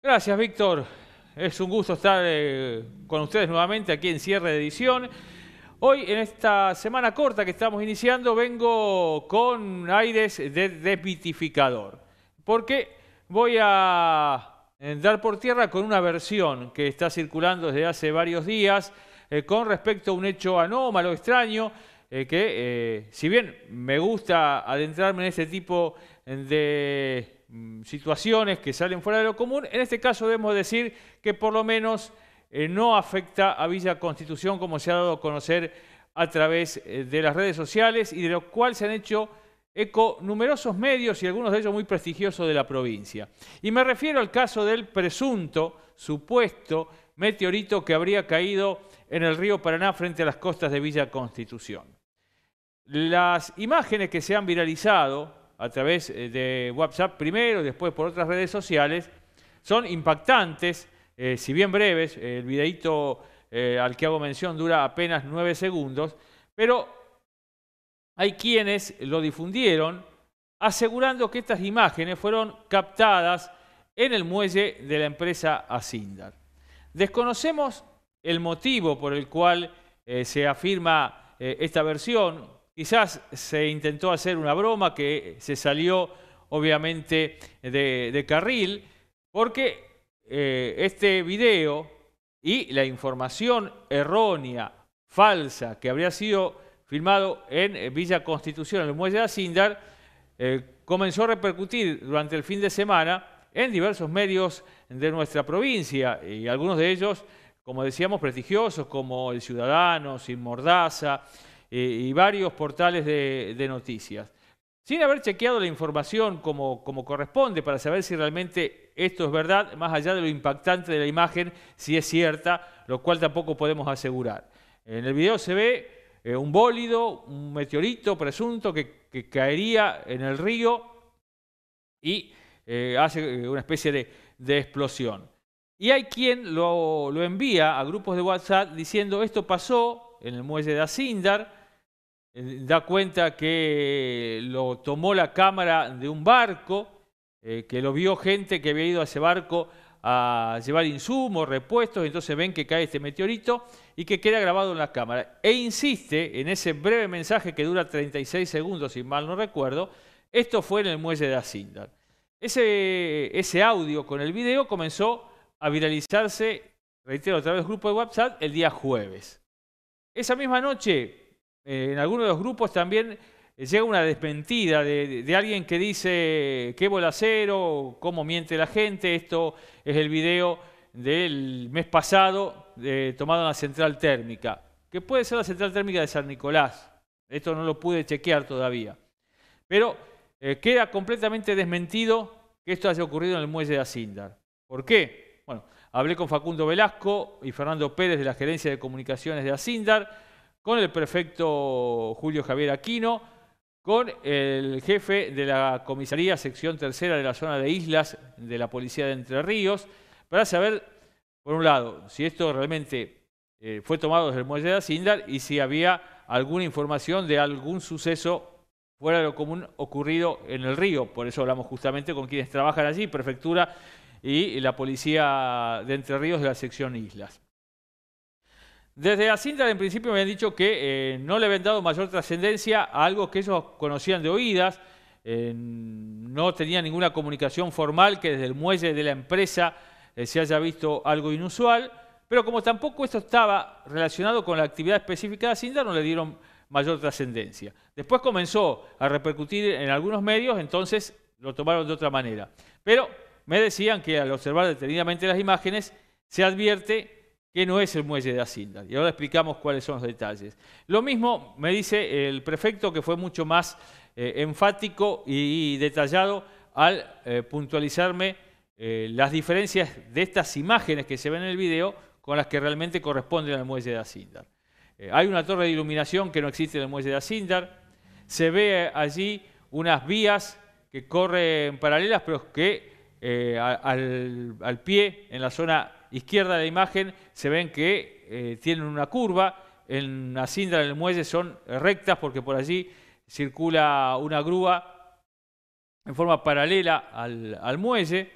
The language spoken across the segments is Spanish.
Gracias, Víctor. Es un gusto estar eh, con ustedes nuevamente aquí en cierre de edición. Hoy, en esta semana corta que estamos iniciando, vengo con aires de desmitificador. Porque voy a eh, dar por tierra con una versión que está circulando desde hace varios días eh, con respecto a un hecho anómalo, extraño, eh, que eh, si bien me gusta adentrarme en este tipo de mm, situaciones que salen fuera de lo común, en este caso debemos decir que por lo menos eh, no afecta a Villa Constitución como se ha dado a conocer a través de las redes sociales y de lo cual se han hecho eco numerosos medios y algunos de ellos muy prestigiosos de la provincia. Y me refiero al caso del presunto, supuesto meteorito que habría caído en el río Paraná frente a las costas de Villa Constitución las imágenes que se han viralizado a través eh, de WhatsApp primero, y después por otras redes sociales, son impactantes, eh, si bien breves, eh, el videito al que hago mención dura apenas nueve segundos, pero hay quienes lo difundieron asegurando que estas imágenes fueron captadas en el muelle de la empresa Asindar. Desconocemos el motivo por el cual se afirma esta versión, Quizás se intentó hacer una broma que se salió obviamente de, carril, porque eh, este video y la información errónea, falsa, que habría sido filmado en eh, Villa Constitución, en el muelle de Asindar, eh, comenzó a repercutir durante el fin de semana en diversos medios de nuestra provincia y algunos de ellos, como decíamos, prestigiosos, como El Ciudadano, Sin Mordaza, eh, y varios portales de, noticias, sin haber chequeado la información como, corresponde para saber si realmente esto es verdad, más allá de lo impactante de la imagen, si es cierta, lo cual tampoco podemos asegurar. En el video se ve eh, un bólido, un meteorito presunto que, caería en el río y eh, hace una especie de, explosión. Y hay quien lo, lo, envía a grupos de WhatsApp diciendo esto pasó en el muelle de Asindar, eh, da cuenta que lo tomó la cámara de un barco, eh, que lo vio gente que había ido a ese barco a llevar insumos, repuestos, entonces ven que cae este meteorito y que queda grabado en la cámara. E insiste en ese breve mensaje que dura 36 segundos, si mal no recuerdo, esto fue en el muelle de Asindar. Ese, ese audio con el video comenzó a viralizarse, reitero, a través del grupo de WhatsApp el día jueves. Esa misma noche eh, en algunos de los grupos también eh, llega una desmentida de, alguien que dice qué cero, cómo miente la gente. Esto es el video del mes pasado eh, tomado en la central térmica, que puede ser la central térmica de San Nicolás. Esto no lo pude chequear todavía. Pero queda completamente desmentido que esto haya ocurrido en el muelle de Asindar. ¿Por qué? Bueno, hablé con Facundo Velasco y Fernando Pérez de la Gerencia de Comunicaciones de Asindar con el prefecto Julio Javier Aquino, con el jefe de la comisaría sección tercera de la zona de islas de la Policía de Entre Ríos, para saber, por un lado, si esto realmente eh, fue tomado desde el muelle de Asindar y si había alguna información de algún suceso fuera de lo común ocurrido en el río. Por eso hablamos justamente con quienes trabajan allí, prefectura y la policía de Entre Ríos de la sección Islas. Desde Hacienda en principio me han dicho que eh, no le habían dado mayor trascendencia a algo que ellos conocían de oídas, eh, no tenía ninguna comunicación formal que desde el muelle de la empresa eh, se haya visto algo inusual, pero como tampoco esto estaba relacionado con la actividad específica de no le dieron mayor trascendencia. Después comenzó a repercutir en algunos medios, entonces lo tomaron de otra manera. Pero me decían que al observar detenidamente las imágenes se advierte que no es el muelle de Asilda. Y ahora explicamos cuáles son los detalles. Lo mismo me dice el prefecto, que fue mucho más eh, enfático y, detallado al eh, puntualizarme eh, las diferencias de estas imágenes que se ven en el video con las que realmente corresponden al muelle de Asindar. hay una torre de iluminación que no existe en el muelle de Asindar. Se ve allí unas vías que corren paralelas, pero que al pie, en la zona izquierda de la imagen se ven que eh, tienen una curva, en la cinta del muelle son rectas porque por allí circula una grúa en forma paralela al, muelle.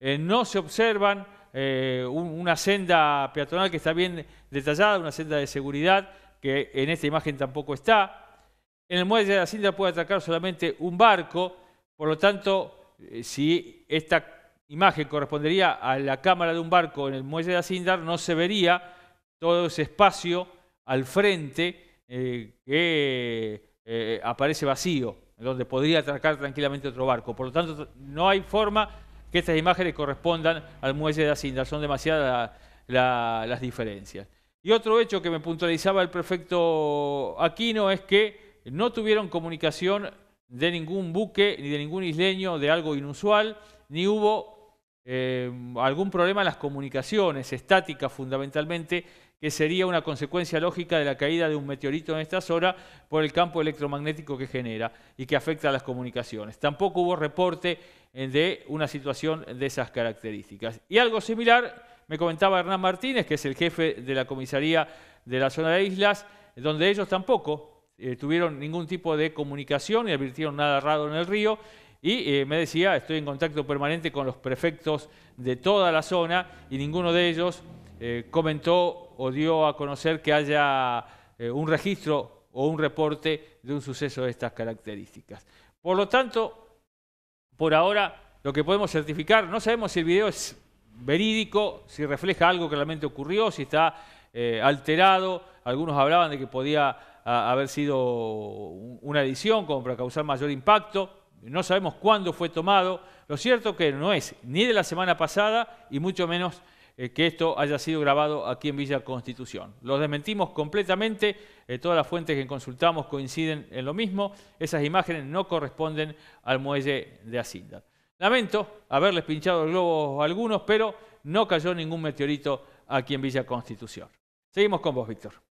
Eh, no se observan eh, una senda peatonal que está bien detallada, una senda de seguridad que en esta imagen tampoco está. En el muelle de la cinta puede atacar solamente un barco, por lo tanto, si esta imagen correspondería a la cámara de un barco en el muelle de Asindar, no se vería todo ese espacio al frente eh, que eh, aparece vacío, donde podría atracar tranquilamente otro barco. Por lo tanto, no hay forma que estas imágenes correspondan al muelle de Asindar, son demasiadas las diferencias. Y otro hecho que me puntualizaba el prefecto Aquino es que no tuvieron comunicación de ningún buque ni de ningún isleño de algo inusual, ni hubo Em, algún problema en las comunicaciones, estática fundamentalmente, que sería una consecuencia lógica de la caída de un meteorito en estas horas por el campo electromagnético que genera y que afecta a las comunicaciones. Tampoco hubo reporte eh, de una situación de esas características. Y algo similar me comentaba Hernán Martínez, que es el jefe de la comisaría de la zona de islas, donde ellos tampoco eh, tuvieron ningún tipo de comunicación y advirtieron nada raro en el río y eh, me decía, estoy en contacto permanente con los prefectos de toda la zona y ninguno de ellos eh, comentó o dio a conocer que haya eh, un registro o un reporte de un suceso de estas características. Por lo tanto, por ahora lo que podemos certificar, no sabemos si el video es verídico, si refleja algo que realmente ocurrió, si está alterado. Algunos hablaban de que podía ah, haber sido una edición como para causar mayor impacto no sabemos cuándo fue tomado. Lo cierto que no es ni de la semana pasada y mucho menos eh, que esto haya sido grabado aquí en Villa Constitución. Lo desmentimos completamente, eh, todas las fuentes que consultamos coinciden en lo mismo, esas imágenes no corresponden al muelle de Hacienda. Lamento haberles pinchado el globo a algunos, pero no cayó ningún meteorito aquí en Villa Constitución. Seguimos con vos, Víctor.